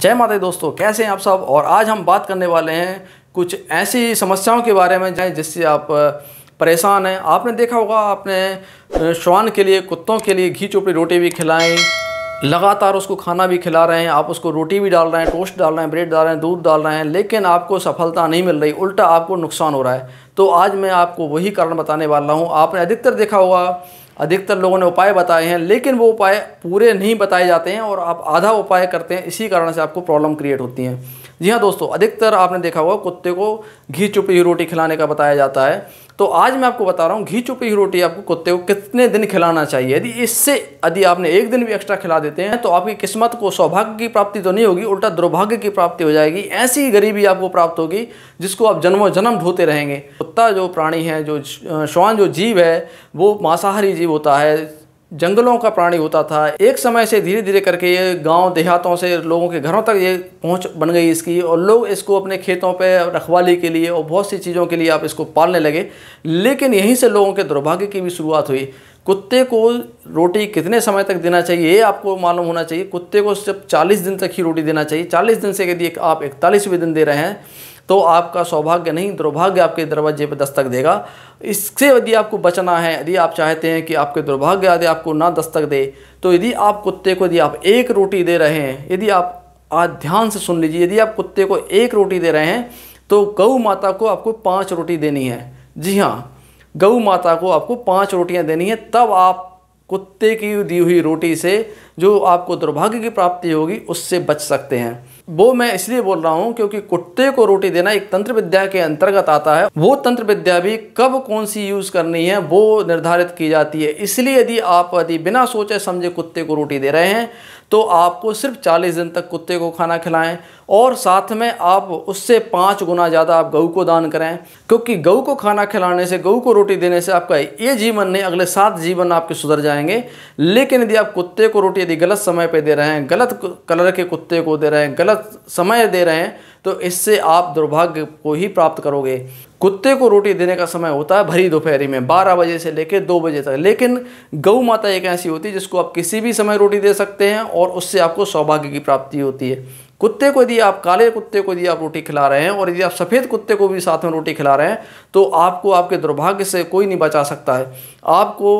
जय माता दोस्तों कैसे हैं आप सब और आज हम बात करने वाले हैं कुछ ऐसी समस्याओं के बारे में जाए जिससे आप परेशान हैं आपने देखा होगा आपने श्वान के लिए कुत्तों के लिए घी चोपड़ी रोटी भी खिलाएं लगातार उसको खाना भी खिला रहे हैं आप उसको रोटी भी डाल रहे हैं टोस्ट डाल रहे हैं ब्रेड डाल रहे हैं दूध डाल रहे हैं लेकिन आपको सफलता नहीं मिल रही उल्टा आपको नुकसान हो रहा है तो आज मैं आपको वही कारण बताने वाला हूँ आपने अधिकतर देखा होगा अधिकतर लोगों ने उपाय बताए हैं लेकिन वो उपाय पूरे नहीं बताए जाते हैं और आप आधा उपाय करते हैं इसी कारण से आपको प्रॉब्लम क्रिएट होती हैं जी हाँ दोस्तों अधिकतर आपने देखा होगा कुत्ते को घी चुपी हुई रोटी खिलाने का बताया जाता है तो आज मैं आपको बता रहा हूँ घी चुपी हुई रोटी आपको कुत्ते को कितने दिन खिलाना चाहिए यदि इससे यदि आपने एक दिन भी एक्स्ट्रा खिला देते हैं तो आपकी किस्मत को सौभाग्य की प्राप्ति तो नहीं होगी उल्टा दुर्भाग्य की प्राप्ति हो जाएगी ऐसी गरीबी आपको प्राप्त होगी जिसको आप जन्मों जन्म ढोते रहेंगे कुत्ता जो प्राणी है जो श्वान जो जीव है वो मांसाहारी जीव होता है जंगलों का प्राणी होता था एक समय से धीरे धीरे करके ये गांव देहातों से लोगों के घरों तक ये पहुंच बन गई इसकी और लोग इसको अपने खेतों पे रखवाली के लिए और बहुत सी चीज़ों के लिए आप इसको पालने लगे लेकिन यहीं से लोगों के दुर्भाग्य की भी शुरुआत हुई कुत्ते को रोटी कितने समय तक देना चाहिए ये आपको मालूम होना चाहिए कुत्ते को सिर्फ चालीस दिन तक ही रोटी देना चाहिए चालीस दिन से यदि आप इकतालीसवें दिन दे रहे हैं तो आपका सौभाग्य नहीं दुर्भाग्य आपके दरवाजे पर दस्तक देगा इससे यदि आपको बचना है यदि आप चाहते हैं कि आपके दुर्भाग्य यदि आपको ना दस्तक दे तो यदि आप कुत्ते को यदि आप एक रोटी दे रहे हैं यदि आप आज ध्यान से सुन लीजिए यदि आप कुत्ते को एक रोटी दे रहे हैं तो गऊ माता को आपको पाँच रोटी देनी है जी हाँ गऊ माता को आपको पाँच रोटियाँ देनी है तब आप कुत्ते की दी हुई रोटी से जो आपको दुर्भाग्य की प्राप्ति होगी उससे बच सकते हैं वो मैं इसलिए बोल रहा हूँ क्योंकि कुत्ते को रोटी देना एक तंत्र विद्या के अंतर्गत आता है वो तंत्र विद्या भी कब कौन सी यूज़ करनी है वो निर्धारित की जाती है इसलिए यदि आप यदि बिना सोचे समझे कुत्ते को रोटी दे रहे हैं तो आपको सिर्फ 40 दिन तक कुत्ते को खाना खिलाएं और साथ में आप उससे पाँच गुना ज़्यादा आप गऊ को दान करें क्योंकि गऊ को खाना खिलाने से गऊ को रोटी देने से आपका ये जीवन नहीं अगले सात जीवन आपके सुधर जाएंगे लेकिन यदि आप कुत्ते को रोटी यदि गलत समय पर दे रहे हैं गलत कलर के कुत्ते को दे रहे हैं गलत समय दे रहे हैं तो इससे आप दुर्भाग्य को ही प्राप्त करोगे कुत्ते को रोटी देने का समय होता है भरी दोपहरी में 12 बजे से लेकर 2 बजे तक लेकिन गौ माता एक ऐसी होती है जिसको आप किसी भी समय रोटी दे सकते हैं और उससे आपको सौभाग्य की प्राप्ति होती है कुत्ते को यदि आप काले कुत्ते को यदि आप रोटी खिला रहे हैं और यदि आप सफ़ेद कुत्ते को भी साथ में रोटी खिला रहे हैं तो आपको आपके दुर्भाग्य से कोई नहीं बचा सकता है आपको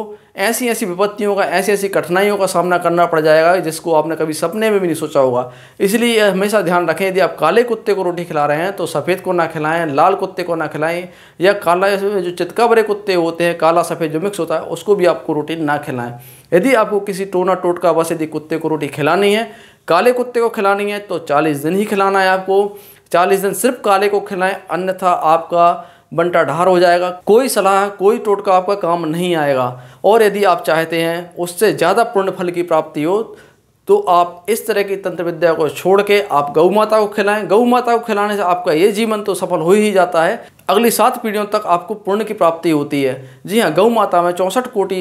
ऐसी ऐसी विपत्तियों का ऐसी ऐसी कठिनाइयों का सामना करना पड़ जाएगा जिसको आपने कभी सपने में भी नहीं सोचा होगा इसलिए हमेशा ध्यान रखें यदि आप काले कुत्ते को रोटी खिला रहे हैं तो सफ़ेद को ना खिलाएं लाल कुत्ते को ना खिलाएं या काला जो चितकबरे कुत्ते होते हैं काला सफ़ेद जो मिक्स होता है उसको भी आपको रोटी ना खिलाएं यदि आपको किसी टोना टोटका बस यदि कुत्ते को रोटी खिलानी है काले कुत्ते को खिलानी है तो चालीस दिन ही खिलाना है आपको चालीस दिन सिर्फ काले को खिलाएं अन्यथा आपका बंटा ढार हो जाएगा कोई सलाह कोई टोटका आपका काम नहीं आएगा और यदि आप चाहते हैं उससे ज़्यादा पूर्ण फल की प्राप्ति हो तो आप इस तरह की तंत्र विद्या को छोड़ के आप गौ माता को खिलाएं गौ माता को खिलाने से आपका ये जीवन तो सफल हो ही जाता है अगली सात पीढ़ियों तक आपको पुण्य की प्राप्ति होती है जी हाँ गौ माता में चौंसठ कोटि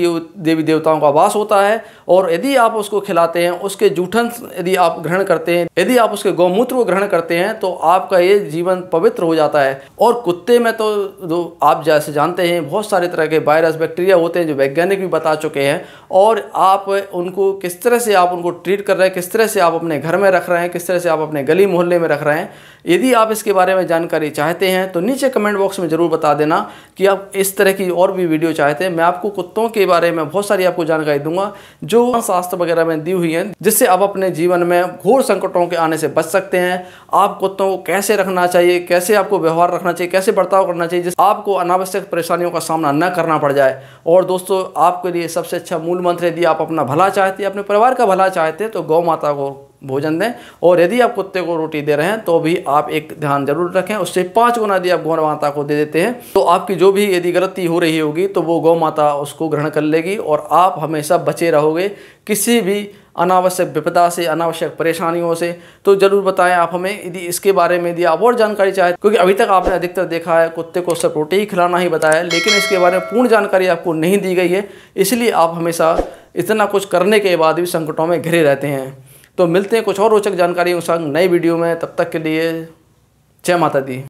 देवी देवताओं का वास होता है और यदि आप उसको खिलाते हैं उसके जूठन यदि आप ग्रहण करते हैं यदि आप उसके गौमूत्र को ग्रहण करते हैं तो आपका ये जीवन पवित्र हो जाता है और कुत्ते में तो जो आप जैसे जानते हैं बहुत सारे तरह के वायरस बैक्टीरिया होते हैं जो वैज्ञानिक भी बता चुके हैं और आप उनको किस तरह से आप उनको ट्रीट कर रहे हैं किस तरह से आप अपने घर में रख रहे हैं किस तरह से आप अपने गली मोहल्ले में रख रहे हैं यदि आप इसके बारे में जानकारी चाहते हैं तो नीचे कमेंट कमेंट बॉक्स में ज़रूर बता देना कि आप इस तरह की और भी वीडियो चाहते हैं मैं आपको कुत्तों के बारे में बहुत सारी आपको जानकारी दूंगा जो शास्त्र वगैरह में दी हुई है जिससे आप अपने जीवन में घोर संकटों के आने से बच सकते हैं आप कुत्तों को कैसे रखना चाहिए कैसे आपको व्यवहार रखना चाहिए कैसे बर्ताव करना चाहिए जिससे आपको अनावश्यक परेशानियों का सामना न करना पड़ जाए और दोस्तों आपके लिए सबसे अच्छा मूल मंत्र यदि आप अपना भला चाहते हैं अपने परिवार का भला चाहते हैं तो गौ माता को भोजन दें और यदि आप कुत्ते को रोटी दे रहे हैं तो भी आप एक ध्यान जरूर रखें उससे पाँच गुना यदि आप गौ माता को दे देते हैं तो आपकी जो भी यदि गलती हो रही होगी तो वो गौ माता उसको ग्रहण कर लेगी और आप हमेशा बचे रहोगे किसी भी अनावश्यक विपदा से अनावश्यक परेशानियों से तो ज़रूर बताएं आप हमें यदि इसके बारे में यदि आप और जानकारी चाहें क्योंकि अभी तक आपने अधिकतर देखा है कुत्ते को सिर्फ रोटी ही खिलाना ही बताया लेकिन इसके बारे में पूर्ण जानकारी आपको नहीं दी गई है इसलिए आप हमेशा इतना कुछ करने के बाद भी संकटों में घिरे रहते हैं तो मिलते हैं कुछ और रोचक जानकारी उस नए वीडियो में तब तक के लिए जय माता दी